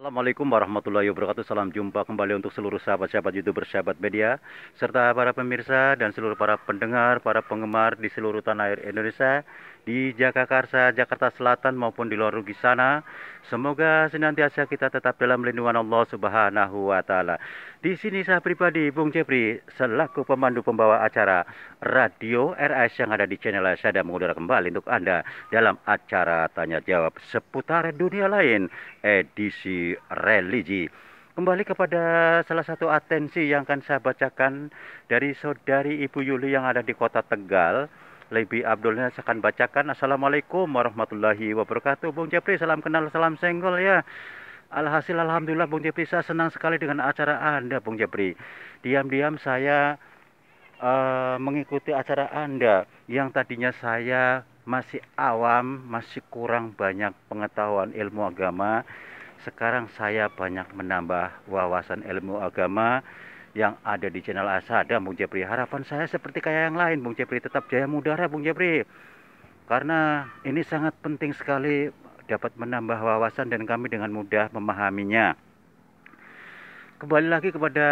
Assalamualaikum warahmatullahi wabarakatuh. Salam jumpa kembali untuk seluruh sahabat-sahabat YouTuber, sahabat media, serta para pemirsa dan seluruh para pendengar, para penggemar di seluruh tanah air Indonesia di Jagakarsa, Jakarta Selatan maupun di luar rugi sana. Semoga senantiasa kita tetap dalam lindungan Allah Subhanahu wa taala. Di sini saya pribadi Bung Jepri selaku pemandu pembawa acara Radio RS yang ada di channel saya dan mengudara kembali untuk Anda dalam acara tanya jawab seputar dunia lain edisi religi kembali kepada salah satu atensi yang akan saya bacakan dari saudari Ibu Yuli yang ada di kota Tegal Lebi Abdulnya akan bacakan Assalamualaikum warahmatullahi wabarakatuh Bung Jepri salam kenal salam senggol ya Alhasil Alhamdulillah Bung Jepri saya senang sekali dengan acara Anda Bung Jepri Diam-diam saya uh, mengikuti acara Anda Yang tadinya saya masih awam masih kurang banyak pengetahuan ilmu agama sekarang saya banyak menambah wawasan ilmu agama yang ada di channel Asada Bung Jepri harapan saya seperti kayak yang lain Bung Jepri tetap jaya ya Bung Jepri karena ini sangat penting sekali dapat menambah wawasan dan kami dengan mudah memahaminya kembali lagi kepada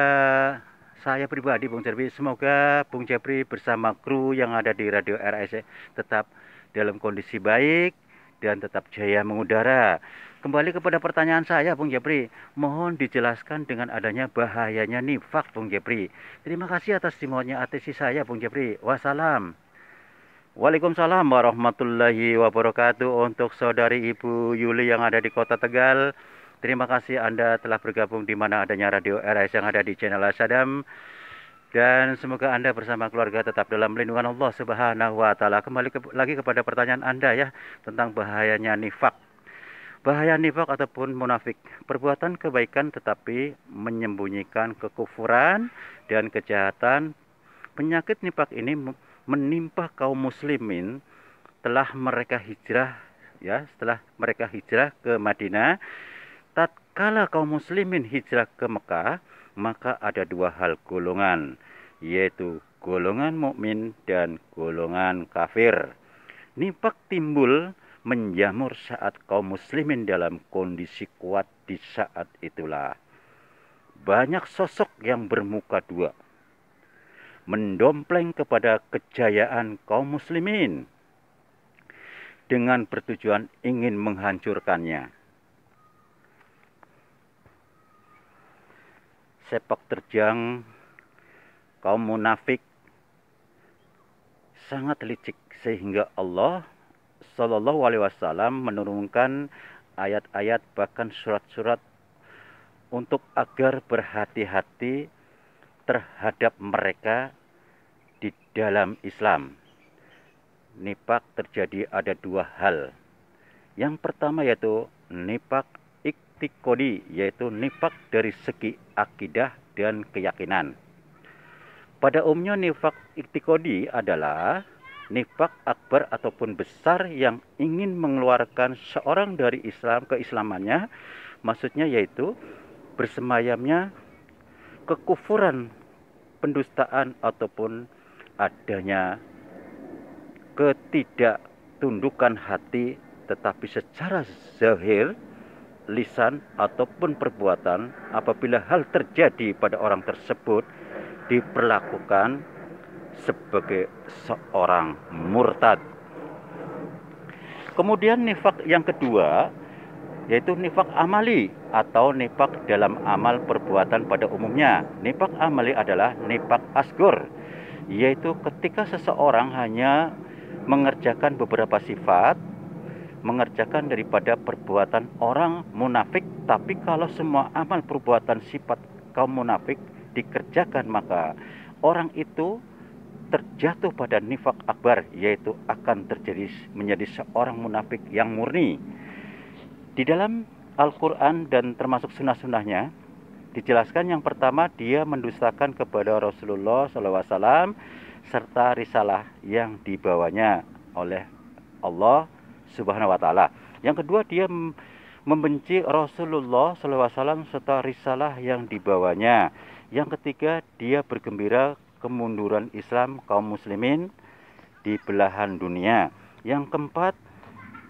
saya pribadi Bung Jepri semoga Bung Jepri bersama kru yang ada di radio RSC e tetap dalam kondisi baik dan tetap jaya mengudara Kembali kepada pertanyaan saya, Bung Jepri. Mohon dijelaskan dengan adanya bahayanya nifak, Bung Jepri. Terima kasih atas simulnya atesi saya, Bung Jepri. Wassalam. Waalaikumsalam warahmatullahi wabarakatuh. Untuk saudari Ibu Yuli yang ada di kota Tegal, terima kasih Anda telah bergabung di mana adanya radio RS yang ada di channel Asadam. Dan semoga Anda bersama keluarga tetap dalam lindungan Allah Subhanahu wa taala. Kembali ke, lagi kepada pertanyaan Anda ya tentang bahayanya nifak. Bahaya nifak ataupun munafik, perbuatan kebaikan tetapi menyembunyikan kekufuran dan kejahatan. Penyakit nifak ini menimpa kaum muslimin telah mereka hijrah ya, setelah mereka hijrah ke Madinah. Tatkala kaum muslimin hijrah ke Mekah, maka ada dua hal golongan, yaitu golongan mukmin dan golongan kafir. Nifak timbul menjamur saat kaum muslimin dalam kondisi kuat di saat itulah. Banyak sosok yang bermuka dua mendompleng kepada kejayaan kaum muslimin dengan bertujuan ingin menghancurkannya. Sepak terjang kaum munafik sangat licik sehingga Allah Shallallahu Alaihi Wasallam menurunkan ayat-ayat bahkan surat-surat untuk agar berhati-hati terhadap mereka di dalam Islam. Nipak terjadi ada dua hal. Yang pertama yaitu nipak iktikodi, yaitu nipak dari segi akidah dan keyakinan. Pada umumnya nifak iktikodi adalah nifak akbar ataupun besar yang ingin mengeluarkan seorang dari Islam keislamannya maksudnya yaitu bersemayamnya kekufuran pendustaan ataupun adanya ketidaktundukan hati tetapi secara zahir lisan ataupun perbuatan apabila hal terjadi pada orang tersebut diperlakukan sebagai seorang murtad. Kemudian nifak yang kedua yaitu nifak amali atau nifak dalam amal perbuatan pada umumnya. Nifak amali adalah nifak asgur, yaitu ketika seseorang hanya mengerjakan beberapa sifat, mengerjakan daripada perbuatan orang munafik, tapi kalau semua amal perbuatan sifat kaum munafik dikerjakan maka orang itu terjatuh pada nifak akbar yaitu akan terjadi menjadi seorang munafik yang murni. Di dalam Al-Qur'an dan termasuk sunnah-sunnahnya dijelaskan yang pertama dia mendustakan kepada Rasulullah SAW serta risalah yang dibawanya oleh Allah Subhanahu wa taala. Yang kedua dia membenci Rasulullah SAW serta risalah yang dibawanya. Yang ketiga dia bergembira kemunduran Islam kaum muslimin di belahan dunia. Yang keempat,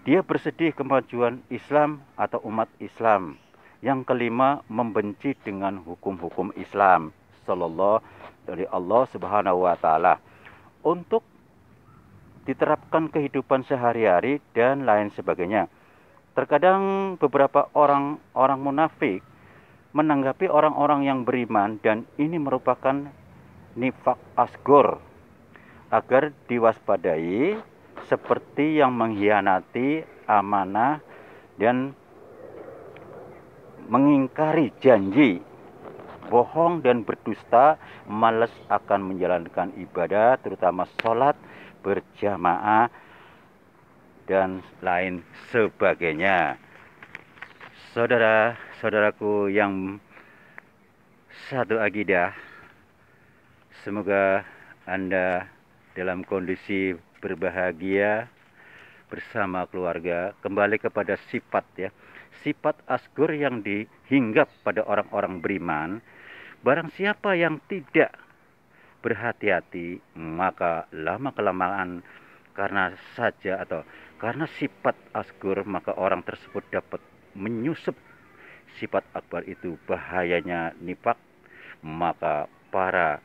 dia bersedih kemajuan Islam atau umat Islam. Yang kelima, membenci dengan hukum-hukum Islam. Sallallahu dari Allah Subhanahu wa taala. Untuk diterapkan kehidupan sehari-hari dan lain sebagainya. Terkadang beberapa orang-orang munafik menanggapi orang-orang yang beriman dan ini merupakan nifak asgur agar diwaspadai seperti yang mengkhianati amanah dan mengingkari janji bohong dan berdusta malas akan menjalankan ibadah terutama sholat berjamaah dan lain sebagainya saudara-saudaraku yang satu agidah Semoga Anda dalam kondisi berbahagia bersama keluarga kembali kepada sifat ya sifat asgur yang dihinggap pada orang-orang beriman barang siapa yang tidak berhati-hati maka lama kelamaan karena saja atau karena sifat asgur maka orang tersebut dapat menyusup sifat akbar itu bahayanya nifak maka para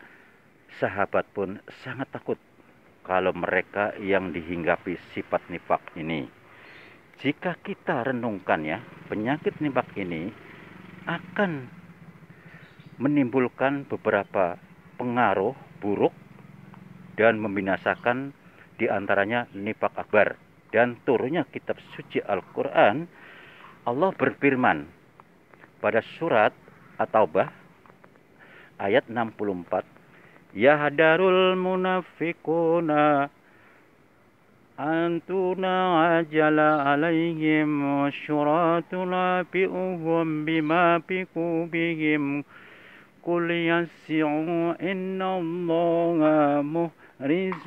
sahabat pun sangat takut kalau mereka yang dihinggapi sifat nifak ini. Jika kita renungkan ya, penyakit nifak ini akan menimbulkan beberapa pengaruh buruk dan membinasakan diantaranya nifak akbar. Dan turunnya kitab suci Al-Quran, Allah berfirman pada surat At-Taubah ayat 64 yahdarul munafikuna antuna ajala alaihim wasyuratu labi'uhum bima piku bikubihim قل يسعوا إن الله محرز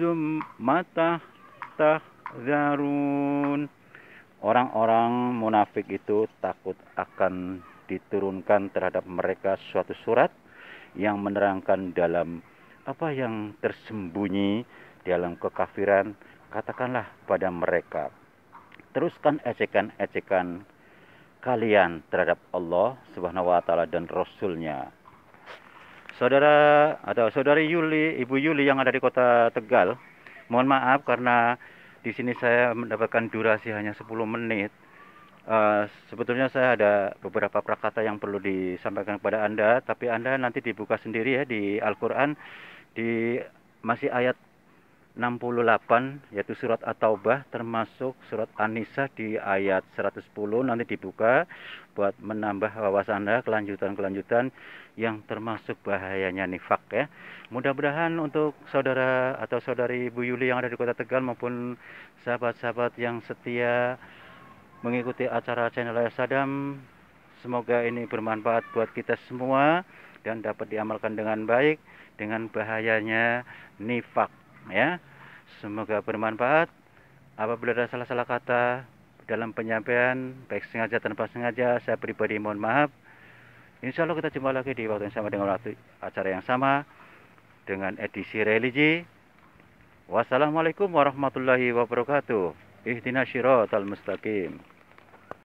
ما تحذرون Orang-orang munafik itu takut akan diturunkan terhadap mereka suatu surat yang menerangkan dalam apa yang tersembunyi dalam kekafiran, katakanlah pada mereka. Teruskan ejekan-ejekan kalian terhadap Allah Subhanahu wa taala dan Rasulnya. Saudara atau saudari Yuli, Ibu Yuli yang ada di kota Tegal, mohon maaf karena di sini saya mendapatkan durasi hanya 10 menit. Uh, sebetulnya saya ada beberapa prakata yang perlu disampaikan kepada Anda, tapi Anda nanti dibuka sendiri ya di Al-Quran di masih ayat 68 yaitu surat At-Taubah termasuk surat An-Nisa di ayat 110 nanti dibuka buat menambah wawasan Anda kelanjutan-kelanjutan yang termasuk bahayanya nifak ya. Mudah-mudahan untuk saudara atau saudari Bu Yuli yang ada di Kota Tegal maupun sahabat-sahabat yang setia mengikuti acara channel Ayah Sadam semoga ini bermanfaat buat kita semua dan dapat diamalkan dengan baik dengan bahayanya nifak ya. Semoga bermanfaat. Apabila ada salah-salah kata dalam penyampaian baik sengaja tanpa sengaja saya pribadi mohon maaf. Insya Allah kita jumpa lagi di waktu yang sama dengan waktu acara yang sama dengan edisi religi. Wassalamualaikum warahmatullahi wabarakatuh. Ihdinas syiratal mustaqim.